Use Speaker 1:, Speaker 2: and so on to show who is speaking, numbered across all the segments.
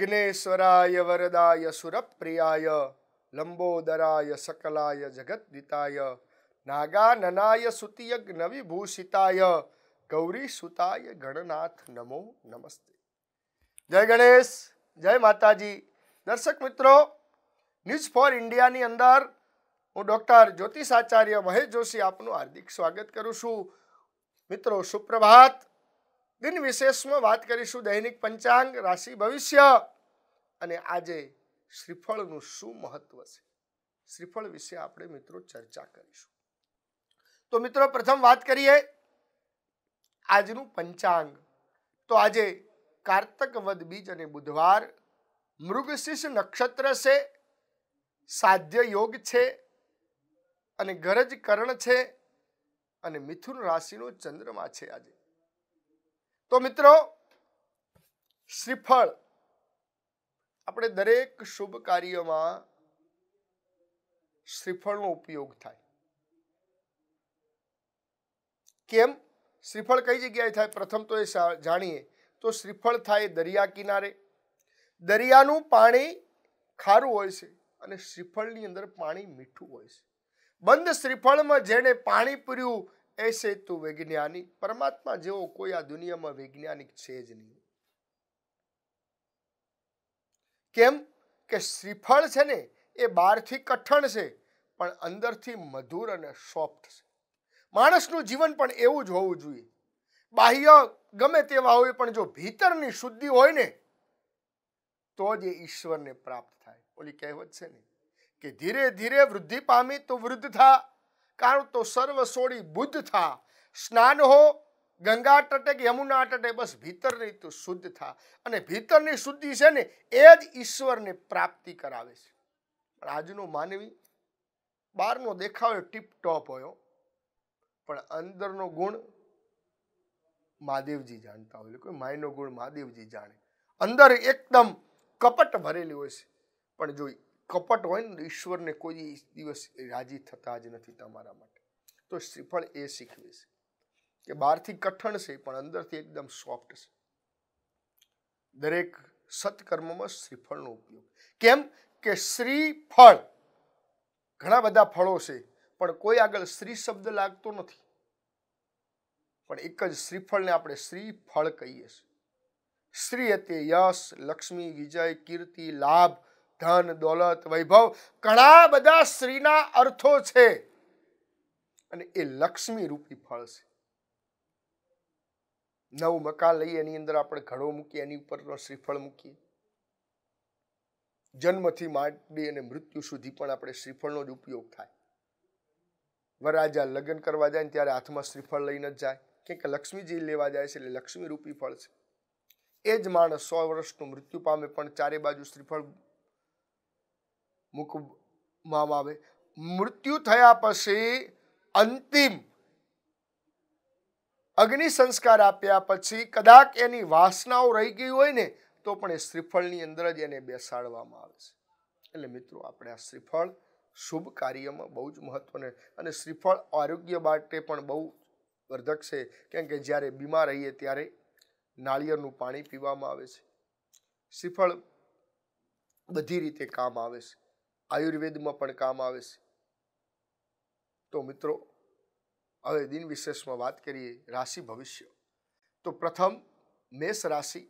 Speaker 1: વિઘ્નેશ્વરાય વરદાય સુરપ્રિયાય લંબોદરાય સકલાય જગદ્દિતાય નાગાનનાય સુતિયજ્ઞવિભૂષિતાય વિભૂષિતાય ગૌરી સુતાય ગણનાથ નમો નમસ્તે જય ગણેશ જય માતાજી દર્શક મિત્રો ન્યૂઝ ફોર ઇન્ડિયાની અંદર હું ડૉક્ટર જ્યોતિષાચાર્ય મહેશ જોશી આપનું હાર્દિક સ્વાગત કરું છું મિત્રો સુપ્રભાત દિન વિશેષમાં વાત કરીશું દૈનિક પંચાંગ રાશિ ભવિષ્ય અને આજે શ્રીફળનું શું મહત્વ છે શ્રીફળ વિશે આપણે મિત્રો ચર્ચા કરીશું તો મિત્રો પ્રથમ વાત કરીએ આજનું પંચાંગ તો આજે કાર્તક વદ બીજ અને બુધવાર મૃગશિષ નક્ષત્ર છે સાધ્ય યોગ છે અને ગરજ કરણ છે અને મિથુન રાશિનો ચંદ્રમા છે આજે તો મિત્રો શ્રીફળ આપણે દરેક શુભ કાર્યમાં શ્રીફળનો ઉપયોગ થાય કેમ શ્રીફળ કઈ જગ્યાએ થાય પ્રથમ તો એ જાણીએ તો શ્રીફળ થાય દરિયા કિનારે દરિયાનું પાણી ખારું હોય છે અને શ્રીફળની અંદર પાણી મીઠું હોય છે બંધ શ્રીફળમાં જેણે પાણી પૂર્યું એસે તું વૈજ્ઞાનિક પરમાત્મા જેવો કોઈ આ દુનિયામાં વૈજ્ઞાનિક છે જ નહીં કેમ કે શ્રીફળ છે ને એ બહારથી કઠણ છે પણ અંદરથી મધુર અને સોફ્ટ છે માણસનું જીવન પણ એવું જ હોવું જોઈએ બાહ્ય ગમે તેવા હોય પણ જો ભીતરની શુદ્ધિ હોય ને તો જ એ ઈશ્વરને પ્રાપ્ત થાય ઓલી કહેવત છે ને કે ધીરે ધીરે વૃદ્ધિ પામી તો વૃદ્ધ થા કારણ તો સર્વ સોડી બુદ્ધ થા સ્નાન હો ગંગા તટે કે યમુના તટે બસ ભીતરની તો શુદ્ધ થા અને ભીતરની શુદ્ધિ છે ને એ જ ઈશ્વરને પ્રાપ્તિ કરાવે છે પણ આજનો માનવી બહારનો દેખાવ ટીપટોપ હોય પણ અંદરનો ગુણ મહાદેવજી જાણતા હોય કોઈ માયનો ગુણ મહાદેવજી જાણે અંદર એકદમ કપટ ભરેલી હોય છે પણ જોઈ કપટ હોય ને ઈશ્વરને કોઈ દિવસ રાજી થતા જ નથી તમારા માટે તો શ્રીફળ એ શીખવે છે કે બહારથી કઠણ છે પણ અંદરથી એકદમ સોફ્ટ છે દરેક સત્કર્મમાં શ્રીફળનો ઉપયોગ કેમ કે શ્રીફળ ઘણા બધા ફળો છે પણ કોઈ આગળ શ્રી શબ્દ લાગતો નથી પણ એક જ શ્રીફળને આપણે શ્રીફળ કહીએ છીએ શ્રી તે યશ લક્ષ્મી વિજય કીર્તિ લાભ ધન દોલત વૈભવ ઘણા બધા સ્ત્રીના અર્થો છે અને એ લક્ષ્મી રૂપી ફળ છે નવું મકાન લઈએ એની અંદર આપણે ઘડો મૂકીએ એની ઉપરનો શ્રીફળ મૂકીએ જન્મથી માંડી અને મૃત્યુ સુધી પણ આપણે શ્રીફળનો જ ઉપયોગ થાય વરાજા લગ્ન કરવા જાય ને ત્યારે હાથમાં શ્રીફળ લઈને જ જાય કેમ કે લક્ષ્મીજી લેવા જાય છે એટલે લક્ષ્મી રૂપી ફળ છે એ જ માણસ સો વર્ષનું મૃત્યુ પામે પણ ચારે બાજુ શ્રીફળ મૂકવામાં આવે મૃત્યુ થયા પછી અંતિમ અગ્નિ સંસ્કાર આપ્યા પછી કદાચ એની વાસનાઓ રહી ગઈ હોય ને તો પણ એ શ્રીફળની અંદર જ એને બેસાડવામાં આવે છે એટલે મિત્રો આપણે આ શ્રીફળ શુભ કાર્યમાં બહુ જ મહત્વનું અને શ્રીફળ આરોગ્ય માટે પણ બહુ વર્ધક છે કેમ કે જ્યારે બીમાર રહીએ ત્યારે નાળિયેરનું પાણી પીવામાં આવે છે શ્રીફળ બધી રીતે કામ આવે છે આયુર્વેદમાં પણ કામ આવે છે તો મિત્રો હવે દિન વિશેષમાં વાત કરીએ રાશિ ભવિષ્ય તો પ્રથમ મેષ રાશિ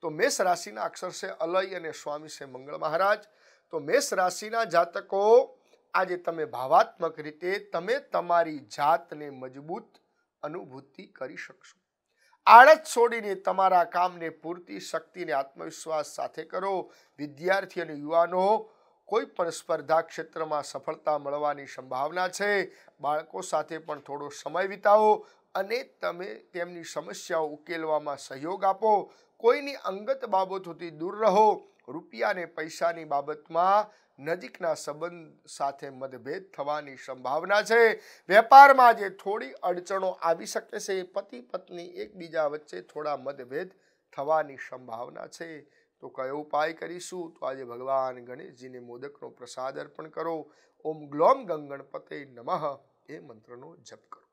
Speaker 1: તો મેષ રાશિના અક્ષર છે અલય અને સ્વામી છે મંગળ મહારાજ તો મેષ રાશિના જાતકો આજે તમે ભાવાત્મક રીતે તમે તમારી જાતને મજબૂત અનુભૂતિ કરી શકશો આળસ છોડીને તમારા કામને પૂરતી શક્તિને આત્મવિશ્વાસ સાથે કરો વિદ્યાર્થી અને યુવાનો કોઈ પણ સ્પર્ધા ક્ષેત્રમાં સફળતા મળવાની સંભાવના છે બાળકો સાથે પણ થોડો સમય વિતાવો અને તમે તેમની સમસ્યાઓ ઉકેલવામાં સહયોગ આપો કોઈની અંગત બાબતોથી દૂર રહો રૂપિયા અને પૈસાની બાબતમાં નજીકના સંબંધ સાથે મતભેદ થવાની સંભાવના છે વેપારમાં જે થોડી અડચણો આવી શકે છે પતિ પત્ની એકબીજા વચ્ચે થોડા મતભેદ થવાની સંભાવના છે તો કયો ઉપાય કરીશું તો આજે ભગવાન ગણેશજીને મોદકનો પ્રસાદ અર્પણ કરો ઓમ ગ્લોમ ગંગણપતે નમઃ એ મંત્રનો જપ કરો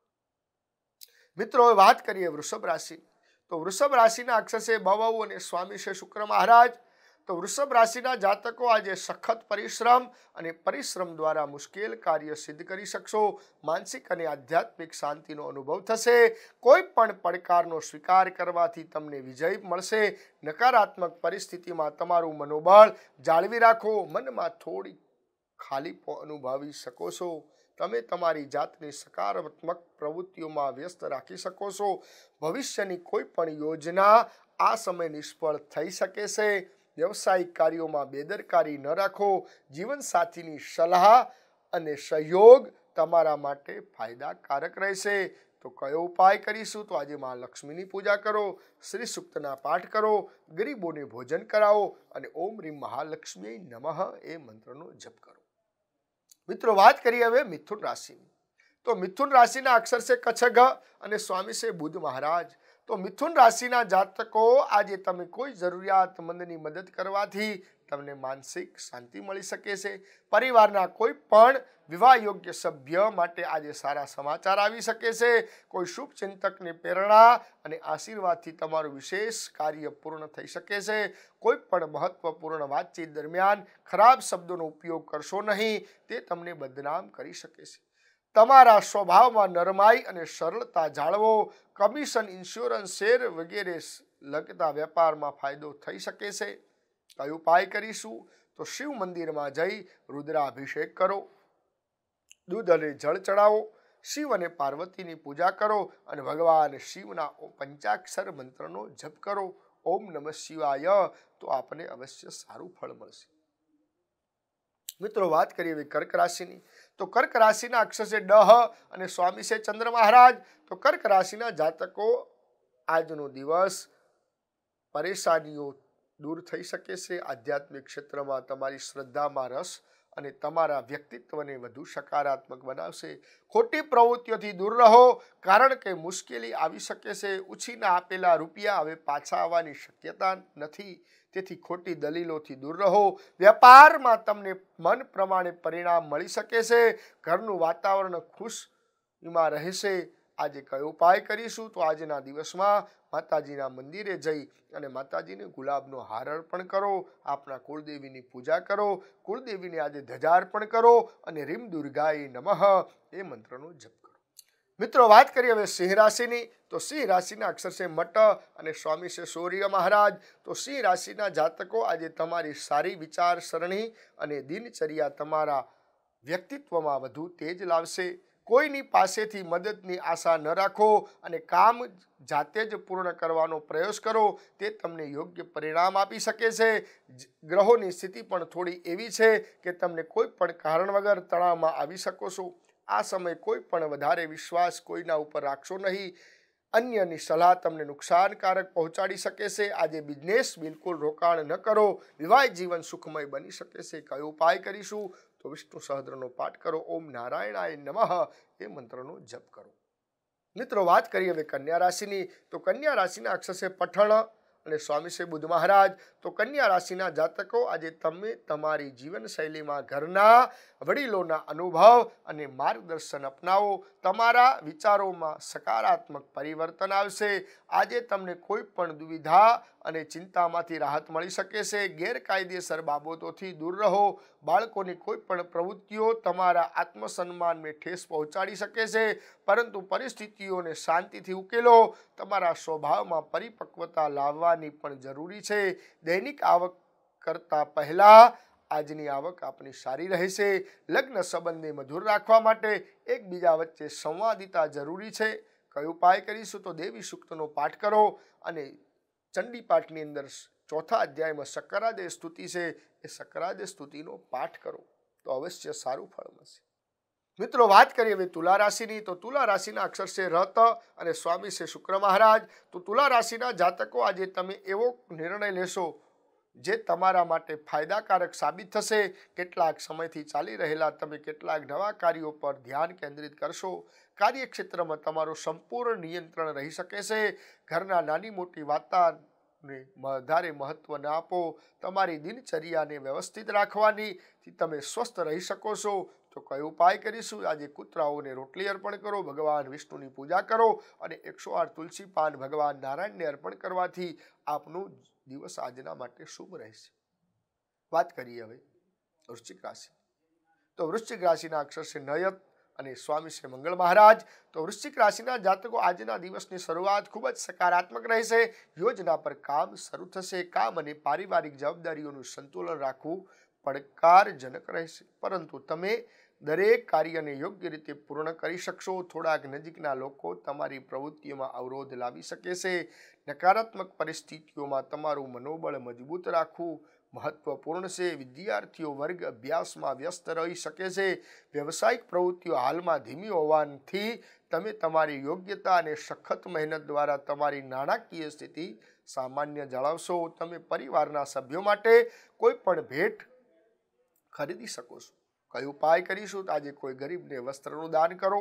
Speaker 1: મિત્રો વાત કરીએ વૃષભ રાશિ તો વૃષભ રાશિના અક્ષસે ભવ અને સ્વામી છે શુક્ર મહારાજ તો વૃષભ રાશિના જાતકો આજે સખત પરિશ્રમ અને પરિશ્રમ દ્વારા મુશ્કેલ કાર્ય સિદ્ધ કરી શકશો માનસિક અને આધ્યાત્મિક શાંતિનો અનુભવ થશે કોઈ પણ પડકારનો સ્વીકાર કરવાથી તમને વિજય મળશે નકારાત્મક પરિસ્થિતિમાં તમારું મનોબળ જાળવી રાખો મનમાં થોડી ખાલીપો અનુભવી શકો છો તમે તમારી જાતને સકારાત્મક પ્રવૃત્તિઓમાં વ્યસ્ત રાખી શકો છો ભવિષ્યની કોઈ પણ યોજના આ સમય નિષ્ફળ થઈ શકે છે વ્યવસાયિક કાર્યોમાં બેદરકારી ન રાખો જીવનસાથીની સલાહ અને સહયોગ તમારા માટે ફાયદાકારક રહેશે તો કયો ઉપાય કરીશું તો આજે મા લક્ષ્મીની પૂજા કરો શ્રી સુક્તના પાઠ કરો ગરીબોને ભોજન કરાવો અને ઓમ રીમ મહાલક્ષ્મી નમઃ એ મંત્રનો જપ કરો મિત્રો વાત કરીએ હવે મિથુન રાશિની તો મિથુન રાશિના અક્ષર છે કચ્છ અને સ્વામી છે બુદ્ધ મહારાજ તો મિથુન રાશિના જાતકો આજે તમે કોઈ જરૂરિયાતમંદની મદદ કરવાથી તમને માનસિક શાંતિ મળી શકે છે પરિવારના કોઈ પણ વિવાહ યોગ્ય સભ્ય માટે આજે સારા સમાચાર આવી શકે છે કોઈ શુભ પ્રેરણા અને આશીર્વાદથી તમારું વિશેષ કાર્ય પૂર્ણ થઈ શકે છે કોઈ પણ મહત્વપૂર્ણ વાતચીત દરમિયાન ખરાબ શબ્દોનો ઉપયોગ કરશો નહીં તે તમને બદનામ કરી શકે છે તમારા સ્વભાવમાં નરમાઈ અને સરળતા જાળવો કમિશન ઇન્સ્યોરન્સ શેર વગેરે લગતા વેપારમાં ફાયદો થઈ શકે છે કયો ઉપાય કરીશું તો શિવ મંદિરમાં જઈ રુદ્રાભિષેક કરો દૂધ અને જળ ચડાવો શિવ અને પાર્વતીની પૂજા કરો અને ભગવાન શિવના પંચાક્ષર મંત્રનો જપ કરો ઓમ નમઃ શિવાય તો આપને અવશ્ય સારું ફળ મળશે મિત્રો વાત કરીએ હવે કર્ક રાશિની તો કર્ક રાશિના અક્ષર છે ડહ અને સ્વામી છે ચંદ્ર મહારાજ તો કર્ક રાશિના જાતકો આજનો દિવસ પરેશાનીઓ દૂર થઈ શકે છે આધ્યાત્મિક ક્ષેત્રમાં તમારી શ્રદ્ધામાં રસ અને તમારા વ્યક્તિત્વને વધુ સકારાત્મક બનાવશે ખોટી પ્રવૃત્તિઓથી દૂર રહો કારણ કે મુશ્કેલી આવી શકે છે ઉછીના આપેલા રૂપિયા હવે પાછા આવવાની શક્યતા નથી તેથી ખોટી દલીલોથી દૂર રહો વેપારમાં તમને મન પ્રમાણે પરિણામ મળી શકે છે ઘરનું વાતાવરણ ખુશમાં રહેશે આજે કયો ઉપાય કરીશું તો આજના દિવસમાં માતાજીના મંદિરે જઈ અને માતાજીને ગુલાબનો હાર અર્પણ કરો આપણા કુળદેવીની પૂજા કરો કુળદેવીને આજે ધજાર પણ કરો અને રીમ દુર્ગાએ નમઃ એ મંત્રનો જપ મિત્રો વાત કરીએ હવે સિંહ રાશિની તો સિંહ રાશિના અક્ષર છે મટ અને સ્વામી છે સૂર્ય મહારાજ તો સિંહ રાશિના જાતકો આજે તમારી સારી વિચારસરણી અને દિનચર્યા તમારા વ્યક્તિત્વમાં વધુ તેજ લાવશે કોઈની પાસેથી મદદની આશા ન રાખો અને કામ જાતે જ પૂર્ણ કરવાનો પ્રયાસ કરો તે તમને યોગ્ય પરિણામ આપી શકે છે ગ્રહોની સ્થિતિ પણ થોડી એવી છે કે તમને કોઈ પણ કારણ વગર તણાવમાં આવી શકો છો આ સમય કોઈ પણ વધારે વિશ્વાસ કોઈના ઉપર રાખશો નહીં અન્યની સલાહ તમને નુકસાનકારક પહોંચાડી શકે છે આજે બિઝનેસ બિલકુલ રોકાણ ન કરો વિવાહ જીવન સુખમય બની શકે છે કયો ઉપાય કરીશું તો વિષ્ણુ સહદ્રનો પાઠ કરો ઓમ નારાયણાય નમઃ એ મંત્રનો જપ કરો મિત્રો વાત કરીએ હવે કન્યા રાશિની તો કન્યા રાશિના અક્ષર છે પઠણ અને સ્વામી શ્રી બુદ્ધ મહારાજ તો કન્યા રાશિના જાતકો આજે તમે તમારી જીવનશૈલીમાં ઘરના વડીલોના અનુભવ અને માર્ગદર્શન અપનાવો તમારા વિચારોમાં સકારાત્મક પરિવર્તન આવશે આજે તમને કોઈ પણ દુવિધા અને ચિંતામાંથી રાહત મળી શકે છે ગેરકાયદેસર બાબતોથી દૂર રહો બાળકોની કોઈ પણ પ્રવૃત્તિઓ તમારા આત્મસન્માનને ઠેસ પહોંચાડી શકે છે પરંતુ પરિસ્થિતિઓને શાંતિથી ઉકેલો તમારા સ્વભાવમાં પરિપક્વતા લાવવાની પણ જરૂરી છે દૈનિક આવક કરતા પહેલાં આજની આવક આપની સારી રહેશે લગ્ન સંબંધને મધુર રાખવા માટે એકબીજા વચ્ચે સંવાદિતા જરૂરી છે કયો ઉપાય કરીશું તો દેવી સૂક્તનો પાઠ કરો અને ચંડી પાઠની અંદર ચોથા અધ્યાયમાં સકરાદે સ્તુતિ છે એ સકરાદે સ્તુતિનો પાઠ કરો તો અવશ્ય સારું ફળ મળશે મિત્રો વાત કરીએ હવે તુલા રાશિની તો તુલા રાશિના અક્ષર છે રત અને સ્વામી છે શુક્ર મહારાજ તો તુલા રાશિના જાતકો આજે તમે એવો નિર્ણય લેશો જે તમારા માટે ફાયદાકારક સાબિત થશે કેટલાક સમયથી ચાલી રહેલા તમે કેટલાક નવા કાર્યો પર ધ્યાન કેન્દ્રિત કરશો કાર્યક્ષેત્રમાં તમારું સંપૂર્ણ નિયંત્રણ રહી શકે છે ઘરના નાની મોટી વાર્તાને વધારે મહત્ત્વ ન આપો તમારી દિનચર્યાને વ્યવસ્થિત રાખવાનીથી તમે સ્વસ્થ રહી શકો છો તો કયો ઉપાય કરીશું આજે કૂતરાઓને રોટલી અર્પણ કરો ભગવાન વિષ્ણુની પૂજા કરો અને એકસો આઠ તુલસી પાન ભગવાન નારાયણને અર્પણ કરવાથી આપનું દિવસ આજના માટે શુભ રહેશે વાત કરીએ હવે વૃશ્ચિક રાશિ તો વૃશ્ચિક રાશિના અક્ષર છે નયત અને સ્વામી શ્રી મંગળ મહારાજ તો વૃશ્ચિક રાશિના જાતકો આજના દિવસની શરૂઆત ખૂબ જ સકારાત્મક રહેશે યોજના પર કામ શરૂ થશે કામ અને પારિવારિક જવાબદારીઓનું સંતુલન રાખવું પડકારજનક રહેશે પરંતુ તમે દરેક કાર્યને યોગ્ય રીતે પૂર્ણ કરી શકશો થોડાક નજીકના લોકો તમારી પ્રવૃત્તિઓમાં અવરોધ લાવી શકે છે નકારાત્મક પરિસ્થિતિઓમાં તમારું મનોબળ મજબૂત રાખવું મહત્વપૂર્ણ છે વિદ્યાર્થીઓ વર્ગ અભ્યાસમાં વ્યસ્ત રહી શકે છે વ્યવસાયિક પ્રવૃત્તિઓ હાલમાં ધીમી હોવાથી તમે તમારી યોગ્યતા અને સખત મહેનત દ્વારા તમારી નાણાકીય સ્થિતિ સામાન્ય જાળવશો તમે પરિવારના સભ્યો માટે કોઈ પણ ભેટ ખરીદી શકો છો કઈ ઉપાય કરીશું તો આજે કોઈ ગરીબને વસ્ત્રનું દાન કરો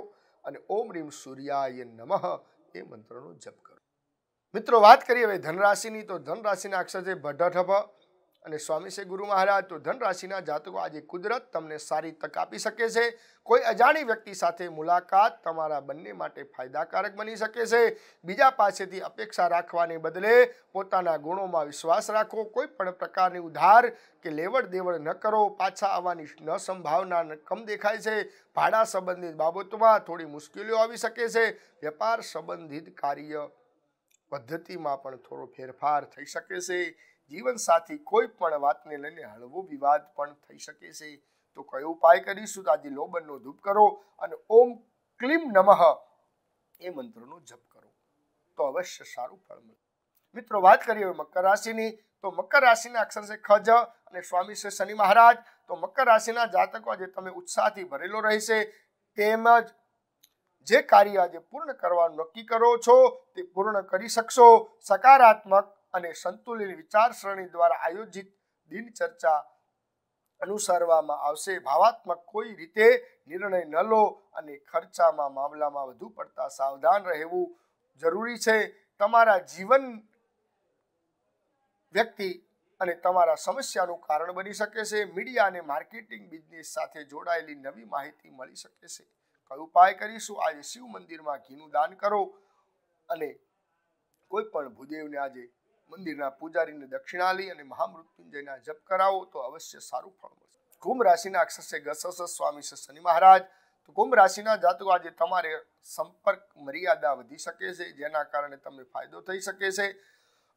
Speaker 1: અને ઓમ રીમ સૂર્યાય નમઃ એ મંત્રનો જપ કરો મિત્રો વાત કરીએ હવે ધનરાશિની તો ધનરાશિના અક્ષર છે ભઢઠભ અને સ્વામી છે ગુરુ મહારાજ તો ધન રાશિના જાતકો આજે કુદરત તમને સારી તક આપી શકે છે કોઈ અજાણી વ્યક્તિ સાથે મુલાકાત તમારા બંને માટે ફાયદાકારક બની શકે છે બીજા પાસેથી અપેક્ષા રાખવાને બદલે પોતાના ગુણોમાં વિશ્વાસ રાખો કોઈ પણ પ્રકારની ઉધાર કે લેવડ દેવડ ન કરો પાછા આવવાની ન સંભાવના કમ દેખાય છે ભાડા સંબંધિત બાબતોમાં થોડી મુશ્કેલીઓ આવી શકે છે વેપાર સંબંધિત કાર્ય પદ્ધતિમાં પણ થોડો ફેરફાર થઈ શકે છે જીવનસાથી કોઈ પણ વાતને લઈને હળવો વિવાદ પણ થઈ શકે છે તો કયો ઉપાય કરીશું આજે લોબનનો ધૂપ કરો અને ઓમ ક્લીમ નમઃ એ મંત્રનો જપ કરો તો અવશ્ય સારું ફળ મળે મિત્રો વાત કરીએ મકર રાશિની તો મકર રાશિના અક્ષર છે ખજ અને સ્વામી છે શનિ મહારાજ તો મકર રાશિના જાતકો આજે તમે ઉત્સાહથી ભરેલો રહેશે તેમજ જે કાર્ય આજે પૂર્ણ કરવાનું નક્કી કરો છો તે પૂર્ણ કરી શકશો સકારાત્મક અને સંતુલિત વિચારસરણી દ્વારા આયોજિત દિનચર્ચા અનુસરવામાં આવશે ભાવાત્મક કોઈ રીતે નિર્ણય ન લો અને ખર્ચામાં મામલામાં વધુ પડતા સાવધાન રહેવું જરૂરી છે તમારા જીવન વ્યક્તિ અને તમારા સમસ્યાનું કારણ બની શકે છે મીડિયા અને માર્કેટિંગ બિઝનેસ સાથે જોડાયેલી નવી માહિતી મળી શકે છે કયો ઉપાય કરીશું આજે શિવ મંદિરમાં ઘીનું દાન કરો અને કોઈ પણ ભૂદેવને આજે મંદિરના પૂજારીને દક્ષિણાલી અને મહામૃત્યુંજયના જપ કરાવો તો અવશ્ય સારું ફળ મળશે કુંભ રાશિના અક્ષરશે ગસસ સ્વામી છે શનિ મહારાજ તો કુંભ રાશિના જાતકો આજે તમારે સંપર્ક મર્યાદા વધી શકે છે જેના કારણે તમને ફાયદો થઈ શકે છે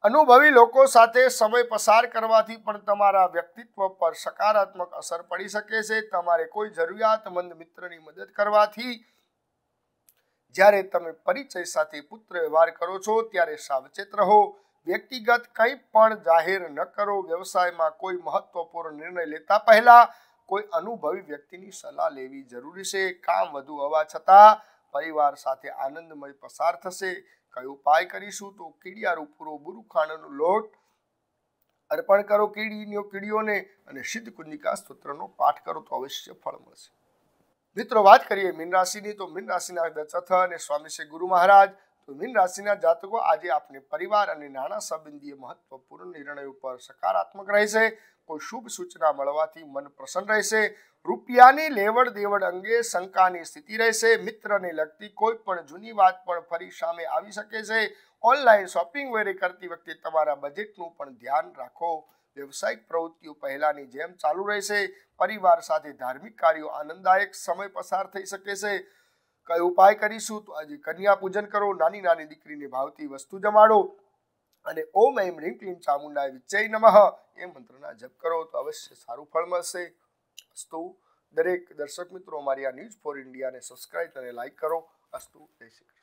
Speaker 1: અનુભવી લોકો સાથે સમય પસાર કરવાથી પણ તમારા વ્યક્તિત્વ પર સકારાત્મક અસર પડી શકે છે તમારે કોઈ જરૂરિયાતમંદ મિત્રની મદદ કરવાથી જ્યારે તમે પરિચય સાથે પુત્ર વ્યવહાર કરો છો ત્યારે સાવચેત રહો વ્યક્તિગત કંઈ પણ જાહેર ન કરો વ્યવસાયમાં કોઈ મહત્વપૂર્ણ નિર્ણય લેતા પહેલા કોઈ અનુભવી વ્યક્તિની સલાહ લેવી જરૂરી છે કામ વધુ હોવા છતાં પરિવાર સાથે આનંદમય પસાર થશે કયો ઉપાય કરીશું તો કીડિયારું પૂરો બુરુખાણાનો લોટ અર્પણ કરો કીડીનો કીડીઓને અને સિદ્ધ કુંજિકા સ્તોત્રનો પાઠ કરો તો અવશ્ય ફળ મળશે મિત્રો વાત કરીએ મીન રાશિની તો મીન રાશિના દચથ અને સ્વામી શ્રી ગુરુ મહારાજ તો મીન રાશિના જાતકો આજે આપને પરિવાર અને નાણાં સંબંધીય મહત્વપૂર્ણ નિર્ણય ઉપર સકારાત્મક રહેશે કોઈ શુભ સૂચના મળવાથી મન પ્રસન્ન રહેશે રૂપિયાની લેવડ દેવડ અંગે શંકાની સ્થિતિ રહેશે મિત્રને લગતી કોઈ પણ જૂની વાત પણ ફરી સામે આવી શકે છે ઓનલાઈન શોપિંગ વગેરે કરતી વખતે તમારા બજેટનું પણ ધ્યાન રાખો વ્યવસાયિક પ્રવૃત્તિઓ પહેલાની જેમ ચાલુ રહેશે પરિવાર સાથે ધાર્મિક કાર્યો આનંદદાયક સમય પસાર થઈ શકે છે કયો ઉપાય કરીશું તો આજે કન્યા પૂજન કરો નાની નાની દીકરીને ભાવતી વસ્તુ જમાડો અને ઓમ એમ રીમ ક્લીમ ચામુંડાય વિચય નમઃ એ મંત્રના જપ કરો તો અવશ્ય સારું ફળ મળશે અસ્તુ દરેક દર્શક મિત્રો અમારી આ ન્યૂઝ ફોર ઇન્ડિયાને સબસ્ક્રાઇબ અને લાઇક કરો અસ્તુ જય શ્રી